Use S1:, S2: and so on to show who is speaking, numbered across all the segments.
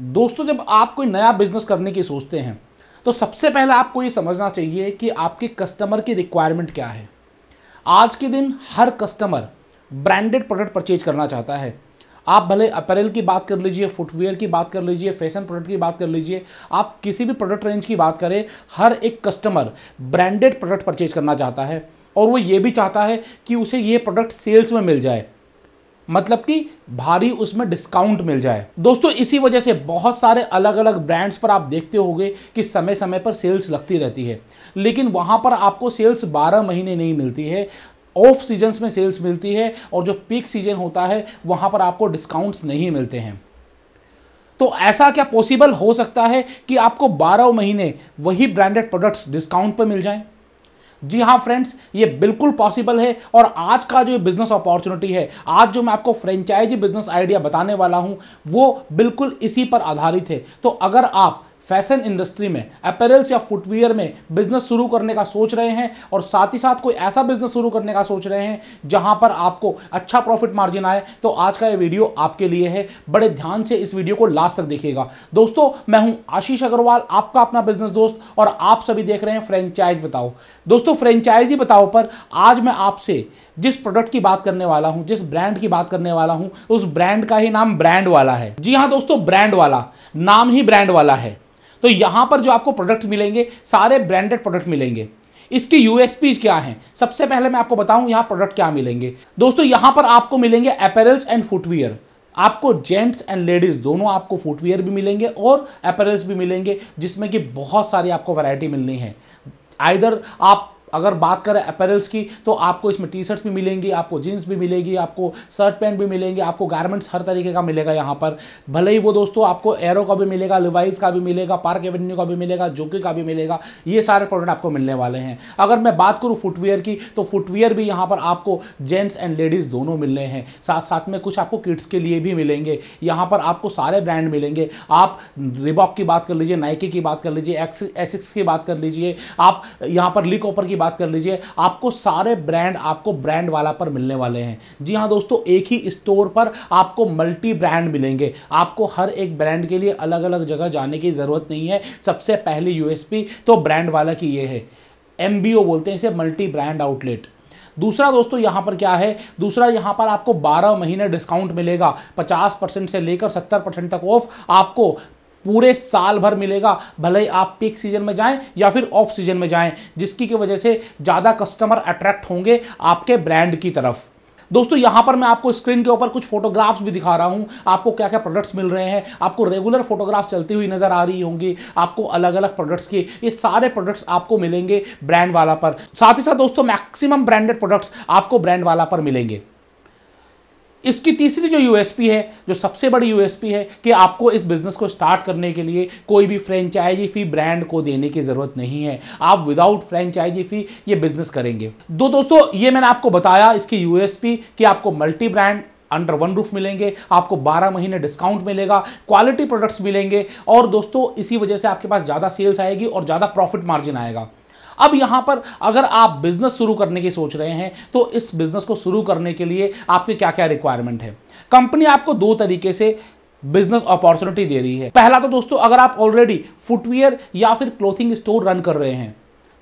S1: दोस्तों जब आप कोई नया बिजनेस करने की सोचते हैं तो सबसे पहले आपको ये समझना चाहिए कि आपके कस्टमर की रिक्वायरमेंट क्या है आज के दिन हर कस्टमर ब्रांडेड प्रोडक्ट परचेज करना चाहता है आप भले अपैरल की बात कर लीजिए फुटवेयर की बात कर लीजिए फैशन प्रोडक्ट की बात कर लीजिए आप किसी भी प्रोडक्ट रेंज की बात करें हर एक कस्टमर ब्रांडेड प्रोडक्ट परचेज करना चाहता है और वो ये भी चाहता है कि उसे ये प्रोडक्ट सेल्स में मिल जाए मतलब कि भारी उसमें डिस्काउंट मिल जाए दोस्तों इसी वजह से बहुत सारे अलग अलग ब्रांड्स पर आप देखते होंगे कि समय समय पर सेल्स लगती रहती है लेकिन वहाँ पर आपको सेल्स 12 महीने नहीं मिलती है ऑफ सीजन्स में सेल्स मिलती है और जो पीक सीजन होता है वहाँ पर आपको डिस्काउंट्स नहीं मिलते हैं तो ऐसा क्या पॉसिबल हो सकता है कि आपको 12 महीने वही ब्रांडेड प्रोडक्ट्स डिस्काउंट पर मिल जाएं जी हाँ फ्रेंड्स ये बिल्कुल पॉसिबल है और आज का जो बिजनेस अपॉर्चुनिटी है आज जो मैं आपको फ्रेंचाइजी बिजनेस आइडिया बताने वाला हूँ वो बिल्कुल इसी पर आधारित है तो अगर आप फैशन इंडस्ट्री में अपेरल्स या फुटवेयर में बिजनेस शुरू करने का सोच रहे हैं और साथ ही साथ कोई ऐसा बिजनेस शुरू करने का सोच रहे हैं जहां पर आपको अच्छा प्रॉफिट मार्जिन आए तो आज का ये वीडियो आपके लिए है बड़े ध्यान से इस वीडियो को लास्ट तक देखिएगा दोस्तों मैं हूं आशीष अग्रवाल आपका अपना बिजनेस दोस्त और आप सभी देख रहे हैं फ्रेंचाइज बताओ दोस्तों फ्रेंचाइजी बताओ पर आज मैं आपसे जिस प्रोडक्ट की बात करने वाला हूं जिस ब्रांड की बात करने वाला हूं उस ब्रांड का ही नाम ब्रांड वाला है जी हाँ दोस्तों ब्रांड वाला नाम ही ब्रांड वाला है तो यहाँ पर जो आपको प्रोडक्ट मिलेंगे सारे ब्रांडेड प्रोडक्ट मिलेंगे इसके यूएसपी क्या हैं सबसे पहले मैं आपको बताऊं यहाँ प्रोडक्ट क्या मिलेंगे दोस्तों यहाँ पर आपको मिलेंगे अपेरल्स एंड फुटवियर आपको जेंट्स एंड लेडीज़ दोनों आपको फुटवियर भी मिलेंगे और अपेरल्स भी मिलेंगे जिसमें कि बहुत सारी आपको वैरायटी मिलनी है आइधर आप अगर बात करें अपेरल्स की तो आपको इसमें टी शर्ट्स भी मिलेंगी आपको जीन्स भी मिलेगी आपको शर्ट पैंट भी मिलेंगे आपको गारमेंट्स हर तरीके का मिलेगा यहाँ पर भले ही वो दोस्तों आपको एरो का भी मिलेगा लिवाइस का भी मिलेगा पार्क एवेन्यू का भी मिलेगा जोकी का भी मिलेगा ये सारे प्रोडक्ट आपको मिलने वाले हैं अगर मैं बात करूँ फुटवेयर की तो फुटवेयर भी यहाँ पर आपको जेंट्स एंड लेडीज़ दोनों मिलने हैं साथ साथ में कुछ आपको किड्स के लिए भी मिलेंगे यहाँ पर आपको सारे ब्रांड मिलेंगे आप रिबॉक की बात कर लीजिए नाइकी की बात कर लीजिए एसिक्स की बात कर लीजिए आप यहाँ पर लिक ऑपर की की बात कर लीजिए आपको सारे ब्रांड आपको ब्रांड वाला पर मिलने वाले हैं जी हाँ दोस्तों एक ही स्टोर पर आपको मल्टी ब्रांड मिलेंगे आपको हर एक ब्रांड के लिए अलग अलग जगह जाने की ज़रूरत नहीं है सबसे पहले यूएसपी तो ब्रांड वाला की ये है एम बोलते हैं इसे मल्टी ब्रांड आउटलेट दूसरा दोस्तों यहाँ पर क्या है दूसरा यहाँ पर आपको 12 महीने डिस्काउंट मिलेगा 50 परसेंट से लेकर 70 परसेंट तक ऑफ आपको पूरे साल भर मिलेगा भले ही आप पीक सीजन में जाएं या फिर ऑफ सीजन में जाएं जिसकी की वजह से ज़्यादा कस्टमर अट्रैक्ट होंगे आपके ब्रांड की तरफ दोस्तों यहाँ पर मैं आपको स्क्रीन के ऊपर कुछ फोटोग्राफ्स भी दिखा रहा हूँ आपको क्या क्या प्रोडक्ट्स मिल रहे हैं आपको रेगुलर फोटोग्राफ चलती हुई नज़र आ रही होंगी आपको अलग अलग प्रोडक्ट्स की ये सारे प्रोडक्ट्स आपको मिलेंगे ब्रांड वाला पर साथ ही साथ दोस्तों मैक्सिमम ब्रांडेड प्रोडक्ट्स आपको ब्रांड वाला पर मिलेंगे इसकी तीसरी जो यूएसपी है जो सबसे बड़ी यूएसपी है कि आपको इस बिज़नेस को स्टार्ट करने के लिए कोई भी फ्रेंचाइजी फ़ी ब्रांड को देने की ज़रूरत नहीं है आप विदाउट फ्रेंचाइजी फ़ी ये बिज़नेस करेंगे दो दोस्तों ये मैंने आपको बताया इसकी यूएसपी कि आपको multi brand under one roof मिलेंगे आपको 12 महीने डिस्काउंट मिलेगा क्वालिटी प्रोडक्ट्स मिलेंगे और दोस्तों इसी वजह से आपके पास ज़्यादा सेल्स आएगी और ज़्यादा प्रॉफिट मार्जिन आएगा अब यहां पर अगर आप बिजनेस शुरू करने की सोच रहे हैं तो इस बिजनेस को शुरू करने के लिए आपके क्या क्या रिक्वायरमेंट है कंपनी आपको दो तरीके से बिजनेस अपॉर्चुनिटी दे रही है पहला तो दोस्तों अगर आप ऑलरेडी फुटवेयर या फिर क्लोथिंग स्टोर रन कर रहे हैं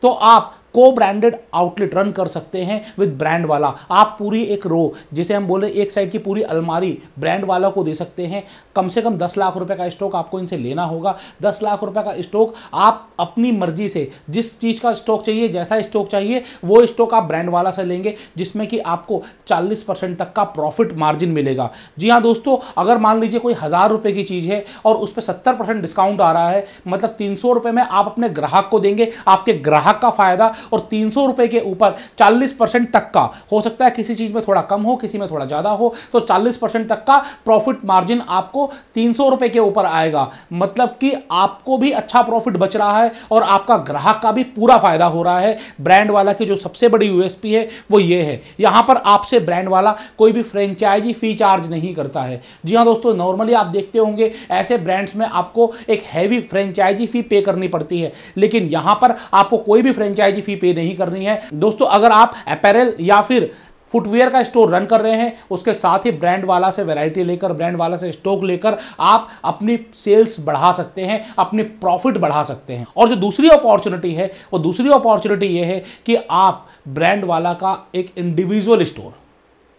S1: तो आप को ब्रांडेड आउटलेट रन कर सकते हैं विद ब्रांड वाला आप पूरी एक रो जिसे हम बोले एक साइड की पूरी अलमारी ब्रांड वाला को दे सकते हैं कम से कम दस लाख रुपए का स्टॉक आपको इनसे लेना होगा दस लाख रुपए का स्टॉक आप अपनी मर्जी से जिस चीज़ का स्टॉक चाहिए जैसा स्टॉक चाहिए वो स्टॉक आप ब्रांड वाला से लेंगे जिसमें कि आपको चालीस परसेंट तक का प्रॉफिट मार्जिन मिलेगा जी हाँ दोस्तों अगर मान लीजिए कोई हज़ार रुपये की चीज़ है और उस पर सत्तर परसेंट डिस्काउंट आ रहा है मतलब तीन सौ रुपये में आप अपने ग्राहक को देंगे आपके ग्राहक का फ़ायदा और तीन सौ के ऊपर चालीस परसेंट तक का हो सकता है किसी चीज़ में थोड़ा कम हो किसी में थोड़ा ज़्यादा हो तो चालीस परसेंट तक का प्रॉफिट मार्जिन आपको तीन सौ के ऊपर आएगा मतलब कि आपको भी अच्छा प्रॉफिट बच रहा है और आपका ग्राहक का भी पूरा फायदा हो रहा है ब्रांड वाला की जो सबसे बड़ी यूएसपी है वो ये है यहां पर आपसे ब्रांड वाला कोई भी फ्रेंचाइजी फी चार्ज नहीं करता है जी हाँ दोस्तों नॉर्मली आप देखते होंगे ऐसे ब्रांड्स में आपको एक हैवी फ्रेंचाइजी फी पे करनी पड़ती है लेकिन यहां पर आपको कोई भी फ्रेंचाइजी फी भी पे नहीं करनी है दोस्तों अगर आप अपेरल या फिर फुटवेयर का स्टोर रन कर रहे हैं उसके साथ ही ब्रांड वाला से वैरायटी लेकर ब्रांड वाला से स्टॉक लेकर आप अपनी सेल्स बढ़ा सकते हैं अपने प्रॉफिट बढ़ा सकते हैं और जो दूसरी अपॉर्चुनिटी है वो दूसरी अपॉर्चुनिटी ये है कि आप ब्रांड वाला का एक इंडिविजुअल स्टोर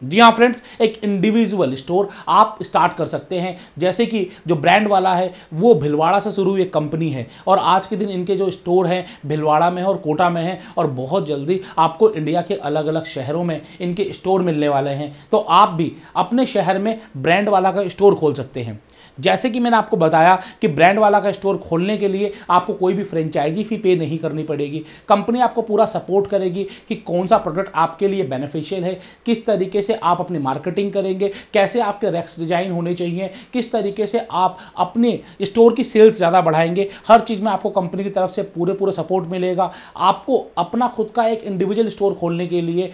S1: जी हाँ फ्रेंड्स एक इंडिविजुअल स्टोर आप स्टार्ट कर सकते हैं जैसे कि जो ब्रांड वाला है वो भिलवाड़ा से शुरू हुई एक कंपनी है और आज के दिन इनके जो स्टोर हैं भिलवाड़ा में है और कोटा में है और बहुत जल्दी आपको इंडिया के अलग अलग शहरों में इनके स्टोर मिलने वाले हैं तो आप भी अपने शहर में ब्रांड वाला का स्टोर खोल सकते हैं जैसे कि मैंने आपको बताया कि ब्रांड वाला का स्टोर खोलने के लिए आपको कोई भी फ्रेंचाइजी फ़ी पे नहीं करनी पड़ेगी कंपनी आपको पूरा सपोर्ट करेगी कि कौन सा प्रोडक्ट आपके लिए बेनिफिशियल है किस तरीके से आप अपनी मार्केटिंग करेंगे कैसे आपके रैक्स डिज़ाइन होने चाहिए किस तरीके से आप अपने स्टोर की सेल्स ज़्यादा बढ़ाएंगे हर चीज़ में आपको कंपनी की तरफ से पूरे पूरे सपोर्ट मिलेगा आपको अपना खुद का एक इंडिविजुअल स्टोर खोलने के लिए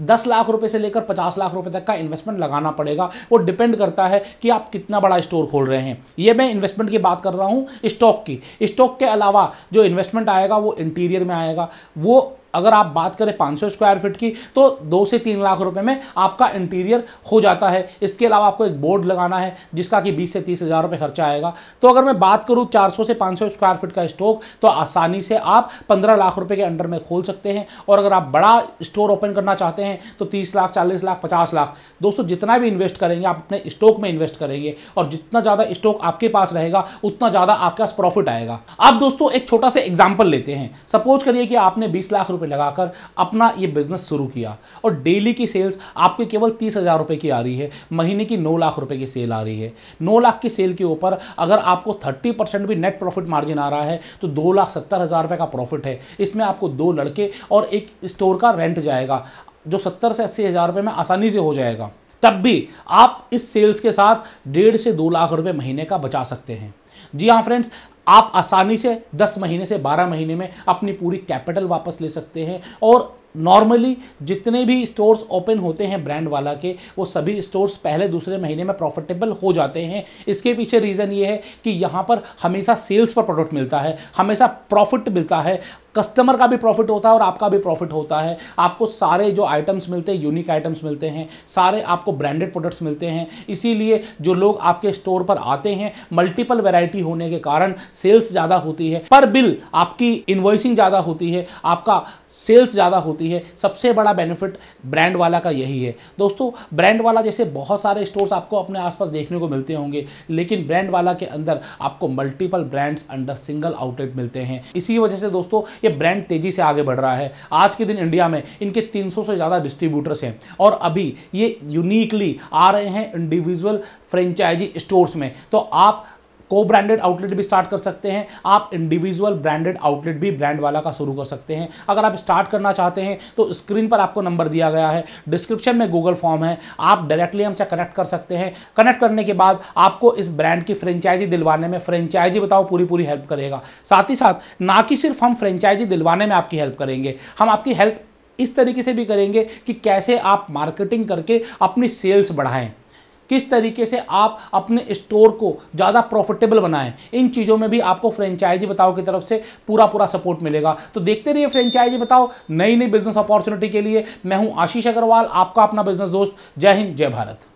S1: दस लाख रुपए से लेकर पचास लाख रुपए तक का इन्वेस्टमेंट लगाना पड़ेगा वो डिपेंड करता है कि आप कितना बड़ा स्टोर खोल रहे हैं ये मैं इन्वेस्टमेंट की बात कर रहा हूँ स्टॉक की स्टॉक के अलावा जो इन्वेस्टमेंट आएगा वो इंटीरियर में आएगा वो अगर आप बात करें 500 स्क्वायर फीट की तो दो से तीन लाख रुपए में आपका इंटीरियर हो जाता है इसके अलावा आपको एक बोर्ड लगाना है जिसका कि बीस से तीस हज़ार रुपये खर्चा आएगा तो अगर मैं बात करूँ चार से पाँच स्क्वायर फीट का स्टॉक तो आसानी से आप पंद्रह लाख रुपये के अंडर में खोल सकते हैं और अगर आप बड़ा स्टोर ओपन करना चाहते हैं तो तीस लाख चालीस लाख पचास लाख दोस्तों जितना भी इन्वेस्ट करेंगे आप अपने स्टॉक में इन्वेस्ट करेंगे और जितना ज़्यादा स्टॉक आपके पास रहेगा उतना ज़्यादा आपके पास प्रॉफिट आएगा आप दोस्तों एक छोटा सा एग्जाम्पल लेते हैं सपोज करिए कि आपने बीस लाख रुपये रुपये लगाकर अपना ये बिज़नेस शुरू किया और डेली की सेल्स आपके केवल तीस हज़ार रुपये की आ रही है महीने की नौ लाख रुपये की सेल आ रही है नौ लाख की सेल के ऊपर अगर आपको थर्टी परसेंट भी नेट प्रॉफिट मार्जिन आ रहा है तो दो लाख सत्तर हज़ार रुपये का प्रॉफिट है इसमें आपको दो लड़के और एक स्टोर का रेंट जाएगा जो सत्तर से अस्सी हज़ार रुपये में आसानी से हो जाएगा तब भी आप इस सेल्स के साथ डेढ़ से दो लाख रुपये महीने का बचा सकते हैं जी हाँ फ्रेंड्स आप आसानी से 10 महीने से 12 महीने में अपनी पूरी कैपिटल वापस ले सकते हैं और नॉर्मली जितने भी स्टोर्स ओपन होते हैं ब्रांड वाला के वो सभी स्टोर्स पहले दूसरे महीने में प्रॉफिटेबल हो जाते हैं इसके पीछे रीज़न ये है कि यहाँ पर हमेशा सेल्स पर प्रोडक्ट मिलता है हमेशा प्रॉफिट मिलता है कस्टमर का भी प्रॉफिट होता है और आपका भी प्रॉफिट होता है आपको सारे जो आइटम्स मिलते हैं यूनिक आइटम्स मिलते हैं सारे आपको ब्रांडेड प्रोडक्ट्स मिलते हैं इसीलिए जो लोग आपके स्टोर पर आते हैं मल्टीपल वेराइटी होने के कारण सेल्स ज़्यादा होती है पर बिल आपकी इन्वॉइसिंग ज़्यादा होती है आपका सेल्स ज़्यादा होती है सबसे बड़ा बेनिफिट ब्रांड वाला का यही है दोस्तों ब्रांड वाला जैसे बहुत सारे स्टोर्स आपको अपने आसपास देखने को मिलते होंगे लेकिन ब्रांड वाला के अंदर आपको multiple brands under single outlet मिलते हैं इसी वजह से दोस्तों ये ब्रांड तेज़ी से आगे बढ़ रहा है आज के दिन इंडिया में इनके तीन से ज़्यादा डिस्ट्रीब्यूटर्स हैं और अभी ये यूनिकली आ रहे हैं इंडिविजुअल फ्रेंचाइजी स्टोर्स में तो आप को ब्रांडेड आउटलेट भी स्टार्ट कर सकते हैं आप इंडिविजुअल ब्रांडेड आउटलेट भी ब्रांड वाला का शुरू कर सकते हैं अगर आप स्टार्ट करना चाहते हैं तो स्क्रीन पर आपको नंबर दिया गया है डिस्क्रिप्शन में गूगल फॉर्म है आप डायरेक्टली हमसे कनेक्ट कर सकते हैं कनेक्ट करने के बाद आपको इस ब्रांड की फ्रेंचाइजी दिलवाने में फ्रेंचाइजी बताओ पूरी पूरी हेल्प करेगा साथ ही साथ ना कि सिर्फ हम फ्रेंचाइजी दिलवाने में आपकी हेल्प करेंगे हम आपकी हेल्प इस तरीके से भी करेंगे कि कैसे आप मार्केटिंग करके अपनी सेल्स बढ़ाएं किस तरीके से आप अपने स्टोर को ज़्यादा प्रॉफिटेबल बनाएं इन चीज़ों में भी आपको फ्रेंचाइजी बताओ की तरफ से पूरा पूरा सपोर्ट मिलेगा तो देखते रहिए फ्रेंचाइजी बताओ नई नई बिजनेस अपॉर्चुनिटी के लिए मैं हूँ आशीष अग्रवाल आपका अपना बिजनेस दोस्त जय हिंद जय भारत